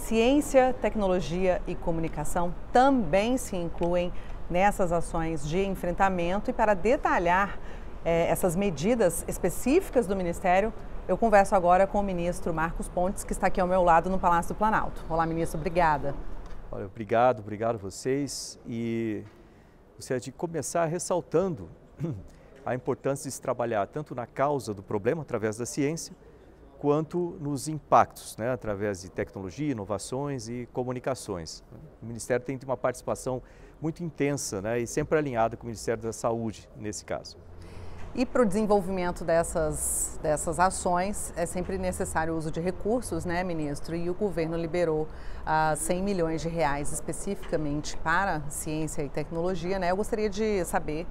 Ciência, tecnologia e comunicação também se incluem nessas ações de enfrentamento e para detalhar eh, essas medidas específicas do Ministério, eu converso agora com o ministro Marcos Pontes, que está aqui ao meu lado no Palácio do Planalto. Olá, ministro, obrigada. Olha, obrigado, obrigado a vocês. E gostaria de começar ressaltando a importância de se trabalhar tanto na causa do problema através da ciência, quanto nos impactos, né, através de tecnologia, inovações e comunicações. O Ministério tem uma participação muito intensa né, e sempre alinhada com o Ministério da Saúde, nesse caso. E para o desenvolvimento dessas, dessas ações, é sempre necessário o uso de recursos, né, ministro? E o governo liberou ah, 100 milhões de reais especificamente para ciência e tecnologia, né? Eu gostaria de saber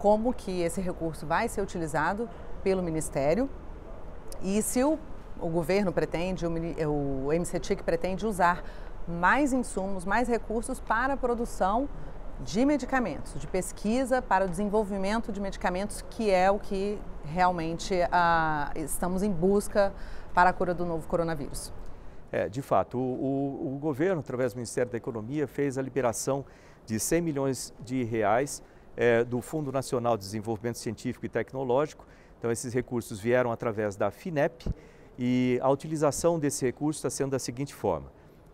como que esse recurso vai ser utilizado pelo Ministério e se o o governo pretende, o, eh, o MCTIC pretende usar mais insumos, mais recursos para a produção de medicamentos, de pesquisa para o desenvolvimento de medicamentos, que é o que realmente ah, estamos em busca para a cura do novo coronavírus. É, de fato, o, o, o governo, através do Ministério da Economia, fez a liberação de 100 milhões de reais é, do Fundo Nacional de Desenvolvimento Científico e Tecnológico. Então, esses recursos vieram através da FINEP, e a utilização desse recurso está sendo da seguinte forma.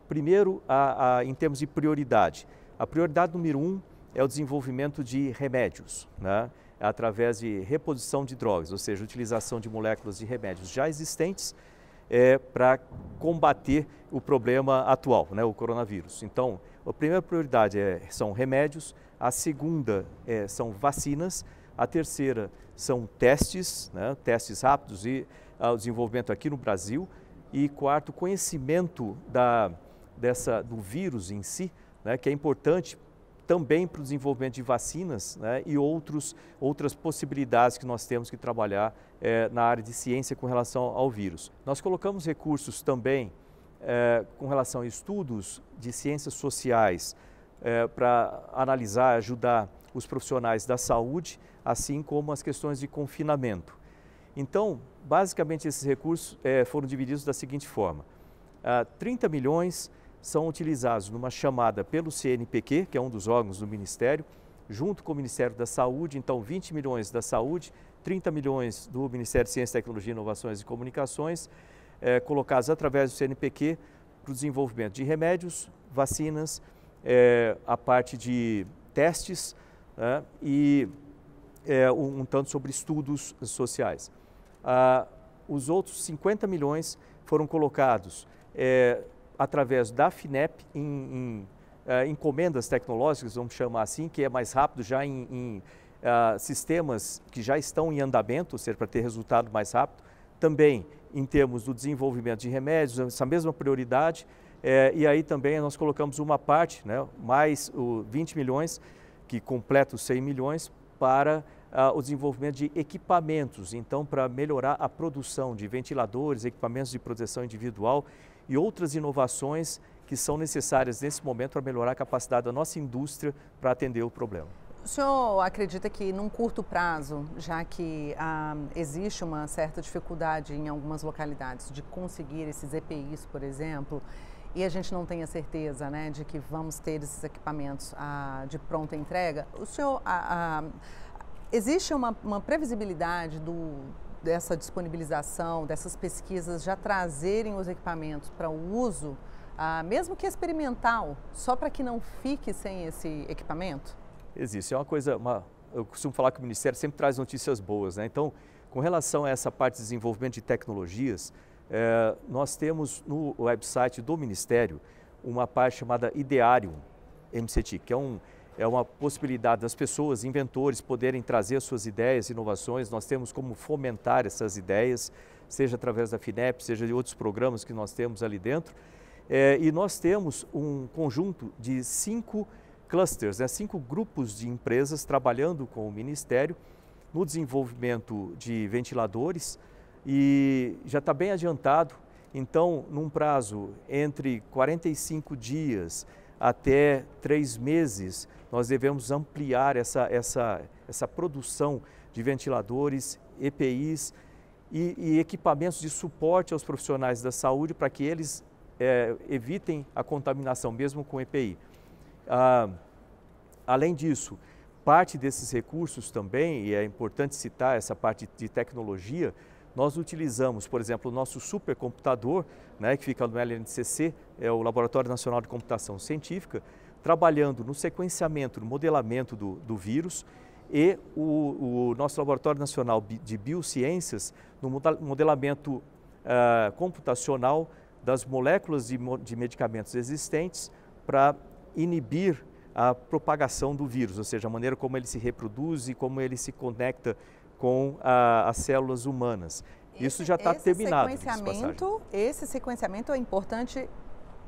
Primeiro, a, a, em termos de prioridade. A prioridade número um é o desenvolvimento de remédios, né? através de reposição de drogas, ou seja, utilização de moléculas de remédios já existentes é, para combater o problema atual, né, o coronavírus. Então, a primeira prioridade é, são remédios, a segunda é, são vacinas, a terceira são testes, né, testes rápidos e ao desenvolvimento aqui no Brasil e quarto, conhecimento da, dessa, do vírus em si, né, que é importante também para o desenvolvimento de vacinas né, e outros, outras possibilidades que nós temos que trabalhar é, na área de ciência com relação ao vírus. Nós colocamos recursos também é, com relação a estudos de ciências sociais é, para analisar, ajudar os profissionais da saúde, assim como as questões de confinamento. Então, basicamente, esses recursos é, foram divididos da seguinte forma: ah, 30 milhões são utilizados numa chamada pelo CNPq, que é um dos órgãos do Ministério, junto com o Ministério da Saúde, então 20 milhões da Saúde, 30 milhões do Ministério de Ciência, Tecnologia, Inovações e Comunicações, é, colocados através do CNPq para o desenvolvimento de remédios, vacinas, é, a parte de testes é, e um tanto sobre estudos sociais ah, os outros 50 milhões foram colocados é, através da FINEP em, em é, encomendas tecnológicas, vamos chamar assim, que é mais rápido já em, em ah, sistemas que já estão em andamento, ou seja, para ter resultado mais rápido. Também em termos do desenvolvimento de remédios, essa mesma prioridade. É, e aí também nós colocamos uma parte, né, mais o 20 milhões, que completa os 100 milhões, para ah, o desenvolvimento de equipamentos, então, para melhorar a produção de ventiladores, equipamentos de proteção individual e outras inovações que são necessárias nesse momento para melhorar a capacidade da nossa indústria para atender o problema. O senhor acredita que num curto prazo, já que ah, existe uma certa dificuldade em algumas localidades de conseguir esses EPIs, por exemplo, e a gente não tem a certeza né, de que vamos ter esses equipamentos ah, de pronta entrega, o senhor ah, ah Existe uma, uma previsibilidade do, dessa disponibilização, dessas pesquisas já trazerem os equipamentos para o uso, ah, mesmo que experimental, só para que não fique sem esse equipamento? Existe. É uma coisa, uma, eu costumo falar que o Ministério sempre traz notícias boas, né? Então, com relação a essa parte de desenvolvimento de tecnologias, eh, nós temos no website do Ministério uma parte chamada Idearium MCT, que é um é uma possibilidade das pessoas, inventores, poderem trazer suas ideias, inovações. Nós temos como fomentar essas ideias, seja através da FINEP, seja de outros programas que nós temos ali dentro. É, e nós temos um conjunto de cinco clusters, né, cinco grupos de empresas trabalhando com o Ministério no desenvolvimento de ventiladores e já está bem adiantado. Então, num prazo entre 45 dias até três meses, nós devemos ampliar essa, essa, essa produção de ventiladores, EPIs e, e equipamentos de suporte aos profissionais da saúde para que eles é, evitem a contaminação, mesmo com EPI. Ah, além disso, parte desses recursos também, e é importante citar essa parte de tecnologia, nós utilizamos, por exemplo, o nosso supercomputador, né, que fica no LNCC, é o Laboratório Nacional de Computação Científica, trabalhando no sequenciamento, no modelamento do, do vírus e o, o, nosso Laboratório Nacional de Biociências no modelamento uh, computacional das moléculas de, de medicamentos existentes para inibir a propagação do vírus, ou seja, a maneira como ele se reproduz e como ele se conecta com a, as células humanas. Esse, Isso já está terminado. Sequenciamento, esse sequenciamento é importante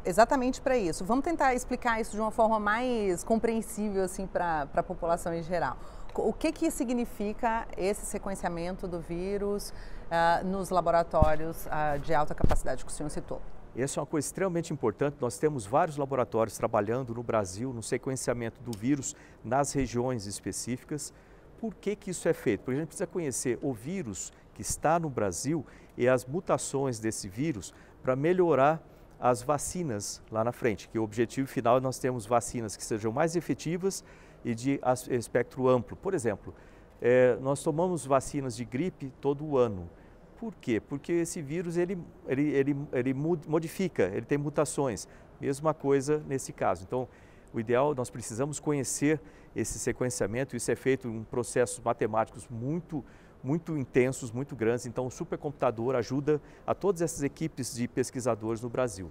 Exatamente para isso. Vamos tentar explicar isso de uma forma mais compreensível assim para a população em geral. O que, que significa esse sequenciamento do vírus uh, nos laboratórios uh, de alta capacidade que o senhor citou? Essa é uma coisa extremamente importante. Nós temos vários laboratórios trabalhando no Brasil no sequenciamento do vírus nas regiões específicas por que, que isso é feito? Porque a gente precisa conhecer o vírus que está no Brasil e as mutações desse vírus para melhorar as vacinas lá na frente, que o objetivo final é nós termos vacinas que sejam mais efetivas e de espectro amplo. Por exemplo, é, nós tomamos vacinas de gripe todo ano. Por quê? Porque esse vírus ele, ele, ele, ele modifica, ele tem mutações. Mesma coisa nesse caso. Então, o ideal, nós precisamos conhecer esse sequenciamento. Isso é feito em processos matemáticos muito muito intensos, muito grandes. Então, o supercomputador ajuda a todas essas equipes de pesquisadores no Brasil.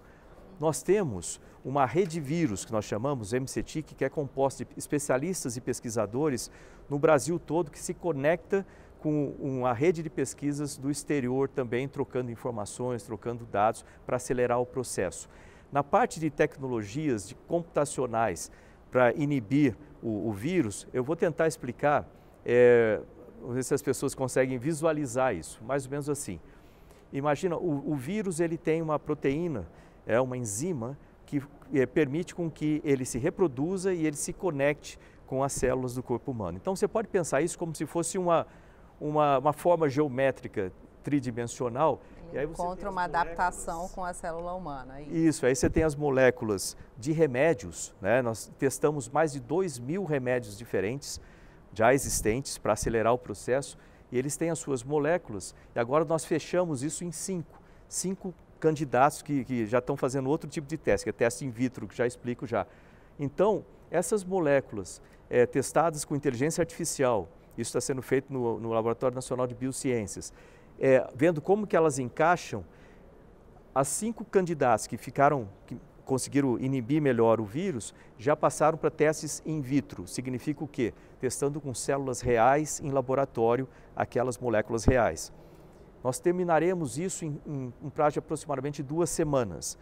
Nós temos uma rede de vírus, que nós chamamos MCTIC, que é composta de especialistas e pesquisadores no Brasil todo, que se conecta com uma rede de pesquisas do exterior também, trocando informações, trocando dados para acelerar o processo. Na parte de tecnologias de computacionais para inibir o, o vírus, eu vou tentar explicar, é, ver se as pessoas conseguem visualizar isso, mais ou menos assim. Imagina, o, o vírus ele tem uma proteína, é uma enzima que é, permite com que ele se reproduza e ele se conecte com as células do corpo humano. Então você pode pensar isso como se fosse uma, uma, uma forma geométrica tridimensional e aí você Contra uma adaptação com a célula humana. É isso. isso, aí você tem as moléculas de remédios, né? Nós testamos mais de 2 mil remédios diferentes, já existentes, para acelerar o processo, e eles têm as suas moléculas, e agora nós fechamos isso em cinco. Cinco candidatos que, que já estão fazendo outro tipo de teste, que é teste in vitro, que já explico já. Então, essas moléculas é, testadas com inteligência artificial, isso está sendo feito no, no Laboratório Nacional de Biociências, é, vendo como que elas encaixam, as cinco candidatas que ficaram, que conseguiram inibir melhor o vírus, já passaram para testes in vitro. Significa o quê? Testando com células reais em laboratório aquelas moléculas reais. Nós terminaremos isso em, em um prazo de aproximadamente duas semanas.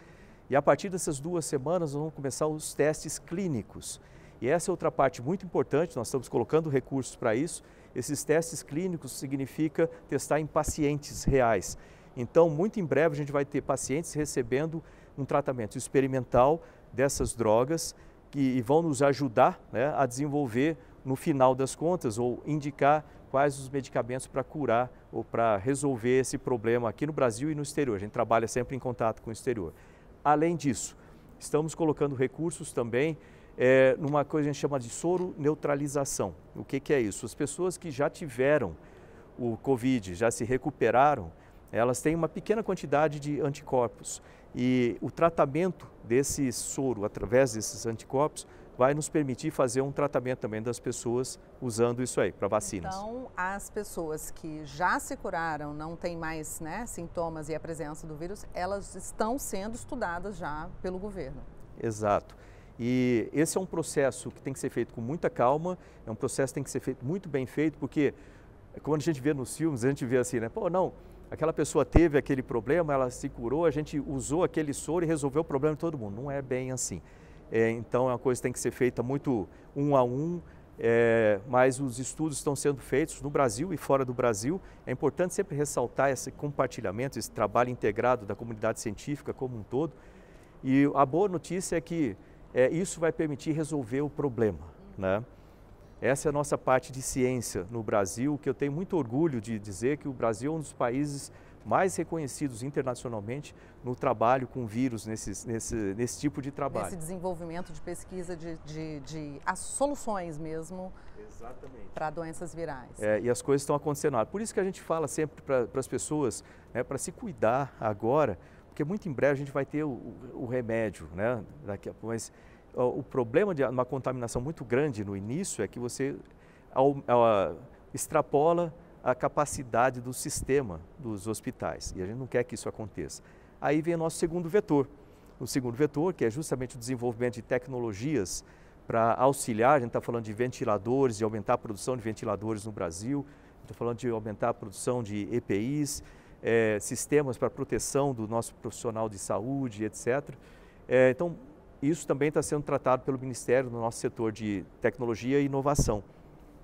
E a partir dessas duas semanas, nós vamos começar os testes clínicos. E essa é outra parte muito importante, nós estamos colocando recursos para isso, esses testes clínicos significa testar em pacientes reais. Então, muito em breve a gente vai ter pacientes recebendo um tratamento experimental dessas drogas que vão nos ajudar né, a desenvolver, no final das contas, ou indicar quais os medicamentos para curar ou para resolver esse problema aqui no Brasil e no exterior. A gente trabalha sempre em contato com o exterior. Além disso, estamos colocando recursos também é, numa coisa que a gente chama de soro neutralização. O que, que é isso? As pessoas que já tiveram o Covid, já se recuperaram, elas têm uma pequena quantidade de anticorpos. E o tratamento desse soro, através desses anticorpos, vai nos permitir fazer um tratamento também das pessoas usando isso aí para vacinas. Então, as pessoas que já se curaram, não têm mais né, sintomas e a presença do vírus, elas estão sendo estudadas já pelo governo. Exato. E esse é um processo que tem que ser feito com muita calma, é um processo que tem que ser feito muito bem feito, porque quando a gente vê nos filmes, a gente vê assim, né? Pô, não, aquela pessoa teve aquele problema, ela se curou, a gente usou aquele soro e resolveu o problema de todo mundo. Não é bem assim. É, então é uma coisa que tem que ser feita muito um a um, é, mas os estudos estão sendo feitos no Brasil e fora do Brasil. É importante sempre ressaltar esse compartilhamento, esse trabalho integrado da comunidade científica como um todo. E a boa notícia é que é, isso vai permitir resolver o problema. Né? Essa é a nossa parte de ciência no Brasil, que eu tenho muito orgulho de dizer que o Brasil é um dos países mais reconhecidos internacionalmente no trabalho com vírus, nesse, nesse, nesse tipo de trabalho. Nesse desenvolvimento de pesquisa de, de, de soluções mesmo para doenças virais. É, e as coisas estão acontecendo. Ah, por isso que a gente fala sempre para as pessoas, né, para se cuidar agora, porque muito em breve a gente vai ter o, o, remédio, né? Daqui a, mas o, o problema de uma contaminação muito grande no início é que você ao, ao, extrapola a capacidade do sistema dos hospitais e a gente não quer que isso aconteça. Aí vem o nosso segundo vetor, o segundo vetor que é justamente o desenvolvimento de tecnologias para auxiliar, a gente está falando de ventiladores, de aumentar a produção de ventiladores no Brasil, estou falando de aumentar a produção de EPIs, é, sistemas para proteção do nosso profissional de saúde, etc. É, então, isso também está sendo tratado pelo Ministério no nosso setor de tecnologia e inovação.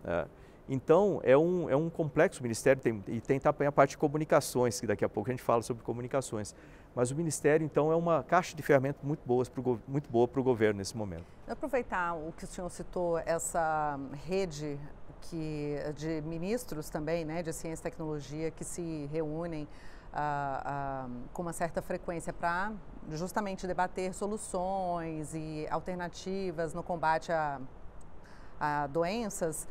É, então, é um, é um complexo o Ministério tem, e tem também a parte de comunicações, que daqui a pouco a gente fala sobre comunicações. Mas o Ministério, então, é uma caixa de ferramentas muito, boas pro, muito boa para o governo nesse momento. Aproveitar o que o senhor citou, essa rede que, de ministros também, né, de ciência e tecnologia, que se reúnem ah, ah, com uma certa frequência para justamente debater soluções e alternativas no combate a, a doenças,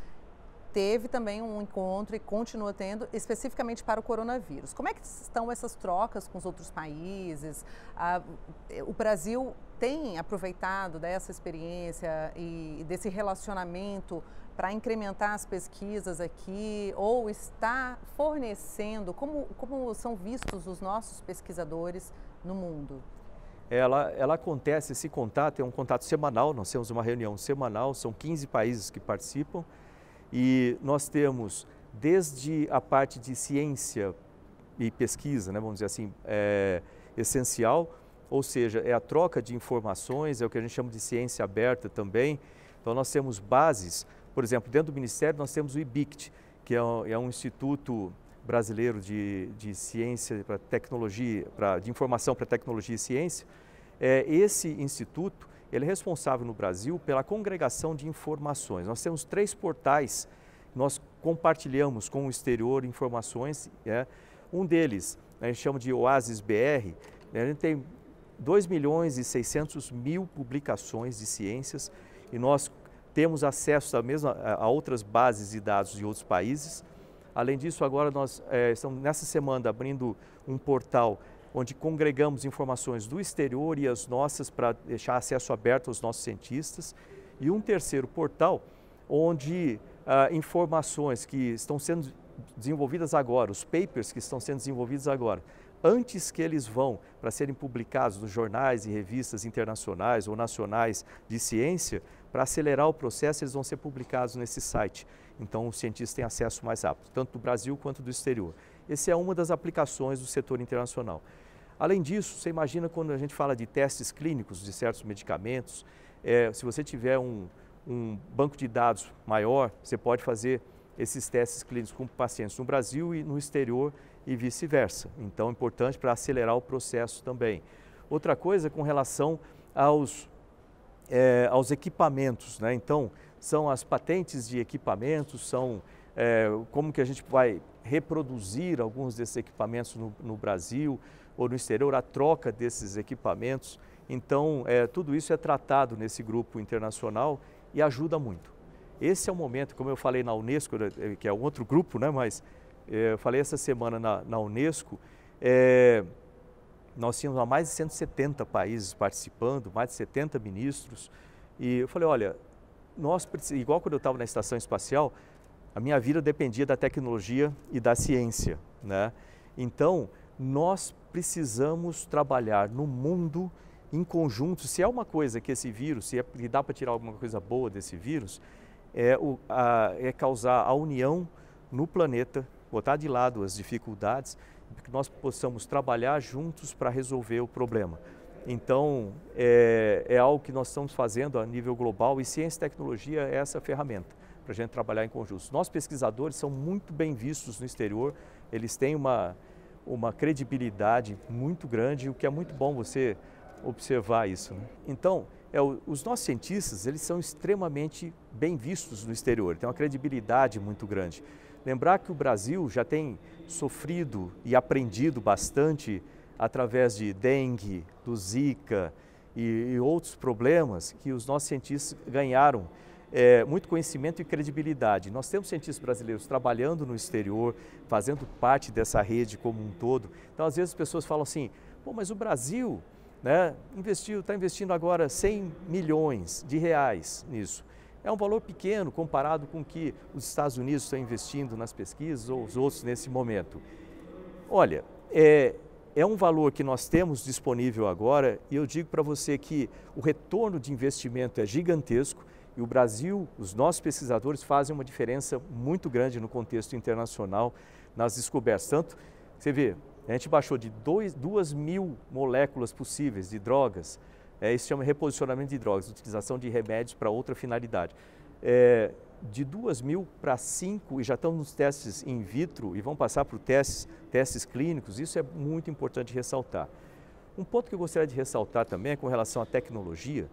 teve também um encontro e continua tendo especificamente para o coronavírus. Como é que estão essas trocas com os outros países? Ah, o Brasil tem aproveitado dessa experiência e desse relacionamento para incrementar as pesquisas aqui ou está fornecendo? Como, como são vistos os nossos pesquisadores no mundo? Ela, ela acontece, esse contato é um contato semanal, nós temos uma reunião semanal, são 15 países que participam e nós temos desde a parte de ciência e pesquisa, né, vamos dizer assim, é, essencial, ou seja, é a troca de informações, é o que a gente chama de ciência aberta também. Então nós temos bases por exemplo, dentro do Ministério nós temos o IBICT, que é um, é um instituto brasileiro de, de ciência para tecnologia, pra, de informação para tecnologia e ciência. É, esse instituto ele é responsável no Brasil pela congregação de informações. Nós temos três portais, nós compartilhamos com o exterior informações. É, um deles a gente chama de Oasis BR, né, a gente tem 2 milhões e 600 mil publicações de ciências e nós temos acesso a, mesma, a outras bases de dados de outros países. Além disso, agora nós é, estamos nessa semana abrindo um portal onde congregamos informações do exterior e as nossas para deixar acesso aberto aos nossos cientistas. E um terceiro portal onde ah, informações que estão sendo desenvolvidas agora, os papers que estão sendo desenvolvidos agora, antes que eles vão para serem publicados nos jornais e revistas internacionais ou nacionais de ciência, para acelerar o processo, eles vão ser publicados nesse site. Então, os cientistas têm acesso mais rápido, tanto do Brasil quanto do exterior. Essa é uma das aplicações do setor internacional. Além disso, você imagina quando a gente fala de testes clínicos de certos medicamentos, é, se você tiver um, um banco de dados maior, você pode fazer esses testes clínicos com pacientes no Brasil e no exterior e vice-versa. Então, é importante para acelerar o processo também. Outra coisa com relação aos é, aos equipamentos. Né? Então, são as patentes de equipamentos, são é, como que a gente vai reproduzir alguns desses equipamentos no, no Brasil ou no exterior, a troca desses equipamentos. Então, é, tudo isso é tratado nesse grupo internacional e ajuda muito. Esse é o momento, como eu falei na Unesco, né, que é um outro grupo, né? mas é, eu falei essa semana na, na Unesco, é, nós tínhamos mais de 170 países participando, mais de 70 ministros. E eu falei, olha, nós igual quando eu estava na estação espacial, a minha vida dependia da tecnologia e da ciência, né? Então, nós precisamos trabalhar no mundo em conjunto. Se é uma coisa que esse vírus, se, é, se dá para tirar alguma coisa boa desse vírus, é, o, a, é causar a união no planeta, botar de lado as dificuldades que nós possamos trabalhar juntos para resolver o problema. Então, é, é, algo que nós estamos fazendo a nível global e ciência e tecnologia é essa ferramenta para a gente trabalhar em conjunto. Nossos pesquisadores são muito bem vistos no exterior, eles têm uma, uma credibilidade muito grande, o que é muito bom você observar isso. Né? Então, é, os nossos cientistas, eles são extremamente bem vistos no exterior, têm uma credibilidade muito grande. Lembrar que o Brasil já tem sofrido e aprendido bastante através de dengue, do Zika e, e outros problemas que os nossos cientistas ganharam é, muito conhecimento e credibilidade. Nós temos cientistas brasileiros trabalhando no exterior, fazendo parte dessa rede como um todo. Então, às vezes, as pessoas falam assim: Pô, mas o Brasil né, investiu, está investindo agora 100 milhões de reais nisso. É um valor pequeno comparado com o que os Estados Unidos estão investindo nas pesquisas ou os outros nesse momento. Olha, é, é um valor que nós temos disponível agora e eu digo para você que o retorno de investimento é gigantesco e o Brasil, os nossos pesquisadores fazem uma diferença muito grande no contexto internacional nas descobertas. Tanto, você vê, a gente baixou de 2 mil moléculas possíveis de drogas é, isso chama reposicionamento de drogas, utilização de remédios para outra finalidade. É, de 2 mil para 5, e já estão nos testes in vitro e vão passar para testes, testes clínicos, isso é muito importante ressaltar. Um ponto que eu gostaria de ressaltar também é com relação à tecnologia.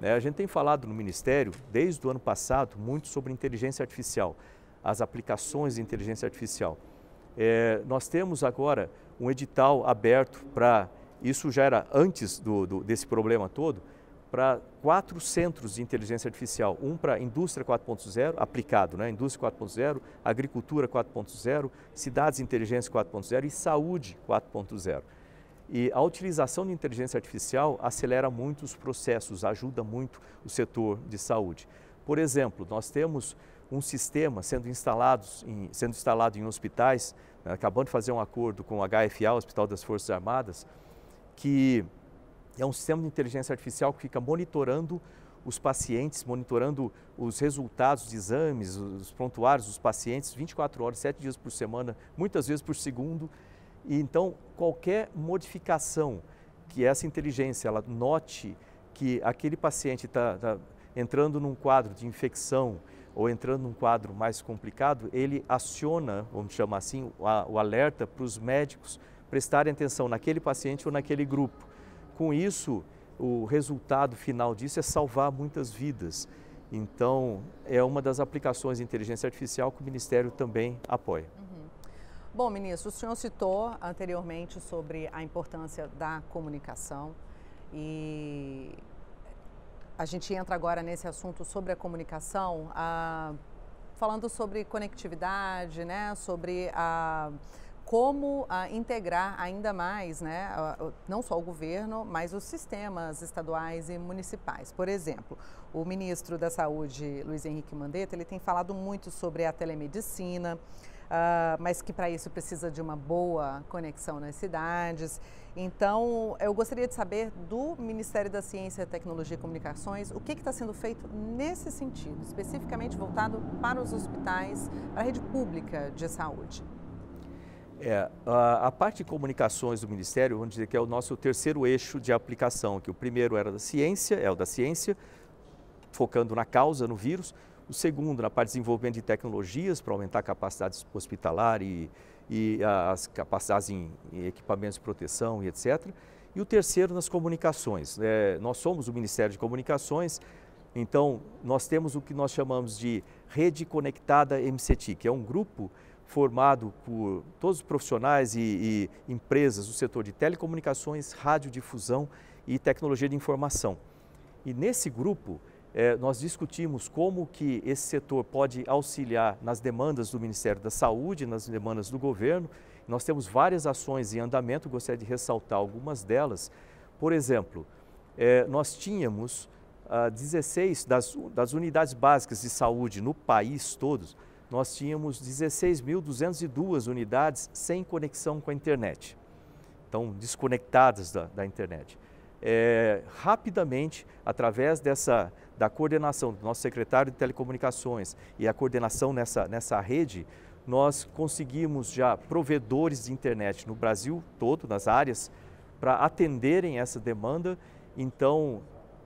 Né? A gente tem falado no Ministério, desde o ano passado, muito sobre inteligência artificial, as aplicações de inteligência artificial. É, nós temos agora um edital aberto para isso já era antes do, do, desse problema todo, para quatro centros de inteligência artificial, um para indústria 4.0, aplicado, né? indústria 4.0, agricultura 4.0, cidades inteligentes 4.0 e saúde 4.0. E a utilização de inteligência artificial acelera muito os processos, ajuda muito o setor de saúde. Por exemplo, nós temos um sistema sendo, instalados em, sendo instalado em hospitais, né? acabando de fazer um acordo com o HFA, Hospital das Forças Armadas, que é um sistema de inteligência artificial que fica monitorando os pacientes, monitorando os resultados de exames, os prontuários dos pacientes 24 horas, 7 dias por semana, muitas vezes por segundo. E então, qualquer modificação que essa inteligência ela note que aquele paciente está tá entrando num quadro de infecção ou entrando num quadro mais complicado, ele aciona, vamos chamar assim, o alerta para os médicos, prestarem atenção naquele paciente ou naquele grupo. Com isso, o resultado final disso é salvar muitas vidas. Então, é uma das aplicações de inteligência artificial que o Ministério também apoia. Uhum. Bom, ministro, o senhor citou anteriormente sobre a importância da comunicação e a gente entra agora nesse assunto sobre a comunicação, ah, falando sobre conectividade, né, sobre a. Ah, como ah, integrar ainda mais, né, não só o governo, mas os sistemas estaduais e municipais. Por exemplo, o ministro da Saúde, Luiz Henrique Mandetta, ele tem falado muito sobre a telemedicina, ah, mas que para isso precisa de uma boa conexão nas cidades. Então, eu gostaria de saber do Ministério da Ciência, Tecnologia e Comunicações o que está sendo feito nesse sentido, especificamente voltado para os hospitais, para a rede pública de saúde. É, a, a, parte de comunicações do Ministério, vamos dizer que é o nosso terceiro eixo de aplicação, que o primeiro era da ciência, é o da ciência, focando na causa, no vírus. O segundo, na parte de desenvolvimento de tecnologias para aumentar a capacidade hospitalar e, e as capacidades em, em equipamentos de proteção e etc. E o terceiro, nas comunicações. É, nós somos o Ministério de Comunicações, então nós temos o que nós chamamos de Rede Conectada MCT, que é um grupo formado por todos os profissionais e, e empresas do setor de telecomunicações, radiodifusão e tecnologia de informação. E nesse grupo, eh, nós discutimos como que esse setor pode auxiliar nas demandas do Ministério da Saúde, nas demandas do governo. Nós temos várias ações em andamento, gostaria de ressaltar algumas delas. Por exemplo, eh, nós tínhamos ah, 16 das, das unidades básicas de saúde no país todos, nós tínhamos 16.202 unidades sem conexão com a internet, então desconectadas da, da internet. É, rapidamente, através dessa da coordenação do nosso secretário de telecomunicações e a coordenação nessa, nessa rede, nós conseguimos já provedores de internet no Brasil todo, nas áreas, para atenderem essa demanda. Então,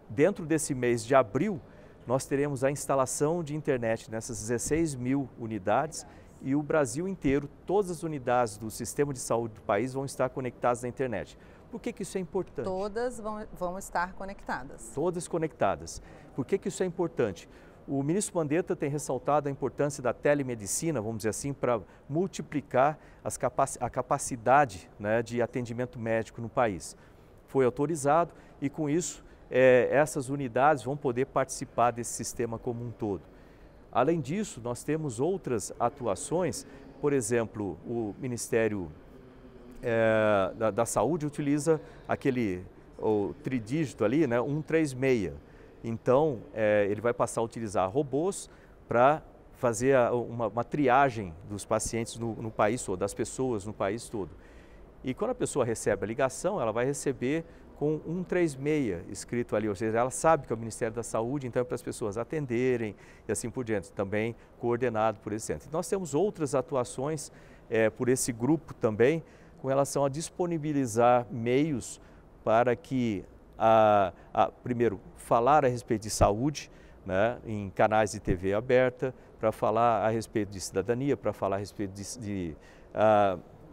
dentro desse mês de abril, nós teremos a instalação de internet nessas 16 mil unidades e o Brasil inteiro, todas as unidades do sistema de saúde do país vão estar conectadas à internet. Por que, que isso é importante? Todas vão, vão estar conectadas. Todas conectadas. Por que, que isso é importante? O ministro Mandetta tem ressaltado a importância da telemedicina, vamos dizer assim, para multiplicar a capacidade né, de atendimento médico no país. Foi autorizado e, com isso, é, essas unidades vão poder participar desse sistema como um todo. Além disso, nós temos outras atuações, por exemplo, o Ministério é, da, da, Saúde utiliza aquele o tridígito ali, né, 136. Então, é, ele vai passar a utilizar robôs para fazer a, uma, uma, triagem dos pacientes no, no país todo, das pessoas no país todo. E quando a pessoa recebe a ligação, ela vai receber com 136 escrito ali, ou seja, ela sabe que é o Ministério da Saúde, então é para as pessoas atenderem e assim por diante, também coordenado por esse centro. Nós temos outras atuações é, por esse grupo também, com relação a disponibilizar meios para que, a, a, primeiro, falar a respeito de saúde, né, em canais de TV aberta, para falar a respeito de cidadania, para falar a respeito de, de,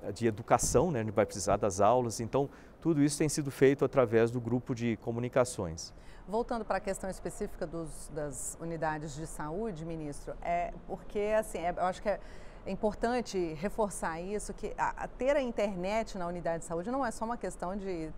uh, de educação, né, a gente vai precisar das aulas, então tudo isso tem sido feito através do grupo de comunicações. Voltando para a questão específica dos, das unidades de saúde, ministro, é porque assim, é, eu acho que é é importante reforçar isso, que a, a ter a internet na unidade de saúde não é só uma questão de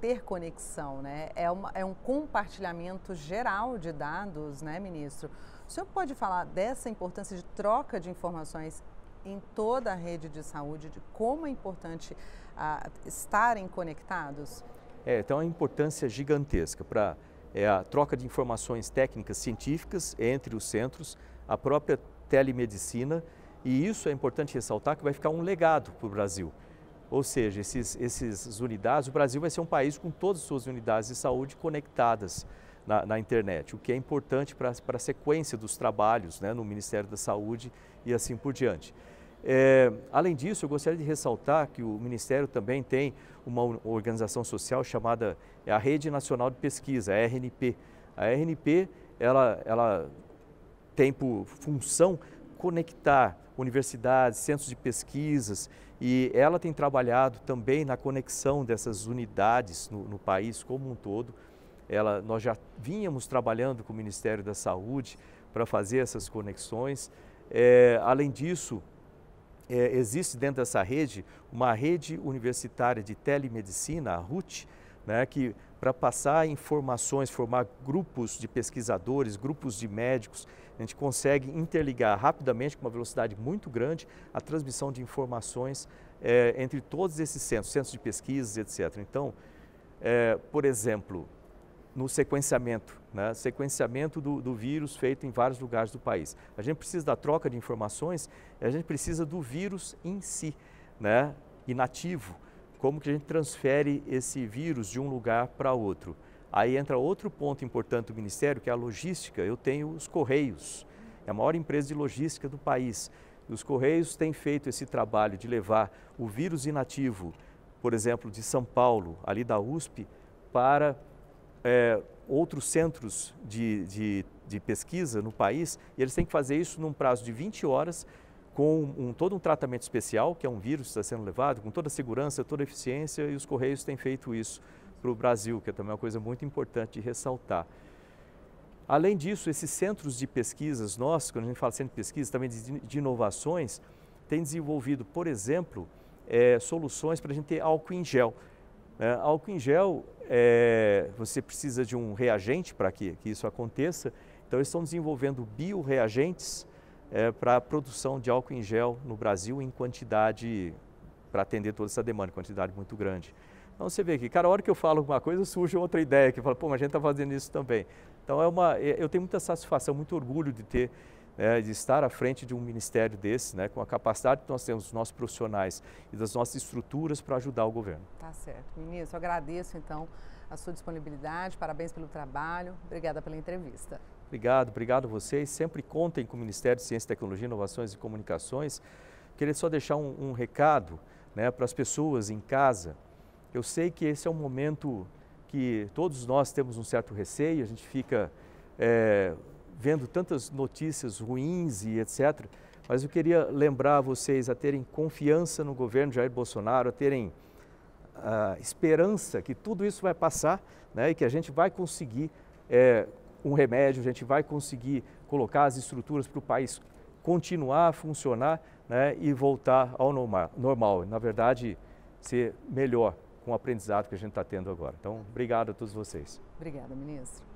ter conexão, né? É, uma, é um compartilhamento geral de dados, né, ministro? O senhor pode falar dessa importância de troca de informações em toda a rede de saúde, de como é importante a estarem conectados? É, então uma importância é gigantesca para é, a troca de informações técnicas científicas entre os centros, a própria telemedicina, e isso é importante ressaltar que vai ficar um legado para o Brasil. Ou seja, esses, esses unidades, o Brasil vai ser um país com todas as suas unidades de saúde conectadas na, na internet, o que é importante para a sequência dos trabalhos né, no Ministério da Saúde e assim por diante. É, além disso, eu gostaria de ressaltar que o Ministério também tem uma organização social chamada é a Rede Nacional de Pesquisa, a RNP. A RNP ela, ela tem por função conectar universidades, centros de pesquisas e ela tem trabalhado também na conexão dessas unidades no, no país como um todo. Ela, nós já vínhamos trabalhando com o Ministério da Saúde para fazer essas conexões. É, além disso, é, existe dentro dessa rede uma rede universitária de telemedicina, a RUT, né, que para passar informações, formar grupos de pesquisadores, grupos de médicos, a gente consegue interligar rapidamente, com uma velocidade muito grande, a transmissão de informações é, entre todos esses centros, centros de pesquisas, etc. Então, é, por exemplo, no sequenciamento, né? sequenciamento do, do, vírus feito em vários lugares do país. A gente precisa da troca de informações, a gente precisa do vírus em si, né? inativo, como que a gente transfere esse vírus de um lugar para outro. Aí entra outro ponto importante do Ministério, que é a logística. Eu tenho os Correios, é a maior empresa de logística do país. Os Correios têm feito esse trabalho de levar o vírus inativo, por exemplo, de São Paulo, ali da USP, para é, outros centros de, de, de, pesquisa no país e eles têm que fazer isso num prazo de 20 horas com um, todo um tratamento especial, que é um vírus que está sendo levado, com toda a segurança, toda a eficiência, e os Correios têm feito isso para o Brasil, que é também uma coisa muito importante de ressaltar. Além disso, esses centros de pesquisas nossos, quando a gente fala centro de pesquisa, também de, de inovações, têm desenvolvido, por exemplo, é, soluções para a gente ter álcool em gel. É, álcool em gel, é, você precisa de um reagente para que, que isso aconteça, então eles estão desenvolvendo bioreagentes é, para a produção de álcool em gel no Brasil em quantidade, para atender toda essa demanda, em quantidade muito grande. Então você vê que a hora que eu falo alguma coisa surge outra ideia, que fala, pô, mas a gente está fazendo isso também. Então é uma, é, eu tenho muita satisfação, muito orgulho de ter né, de estar à frente de um ministério desse, né, com a capacidade que nós temos, dos nossos profissionais e das nossas estruturas para ajudar o governo. Tá certo. Ministro, eu agradeço então a sua disponibilidade, parabéns pelo trabalho, obrigada pela entrevista. Obrigado, obrigado a vocês. Sempre contem com o Ministério de Ciência, Tecnologia, Inovações e Comunicações. Queria só deixar um, um recado né, para as pessoas em casa. Eu sei que esse é um momento que todos nós temos um certo receio, a gente fica é, vendo tantas notícias ruins e etc. Mas eu queria lembrar vocês a terem confiança no governo Jair Bolsonaro, a terem ah, esperança que tudo isso vai passar né, e que a gente vai conseguir é, um remédio, a gente vai conseguir colocar as estruturas para o país continuar a funcionar né, e voltar ao normal. Na verdade, ser melhor com o aprendizado que a gente está tendo agora. Então, obrigado a todos vocês. Obrigada, ministro.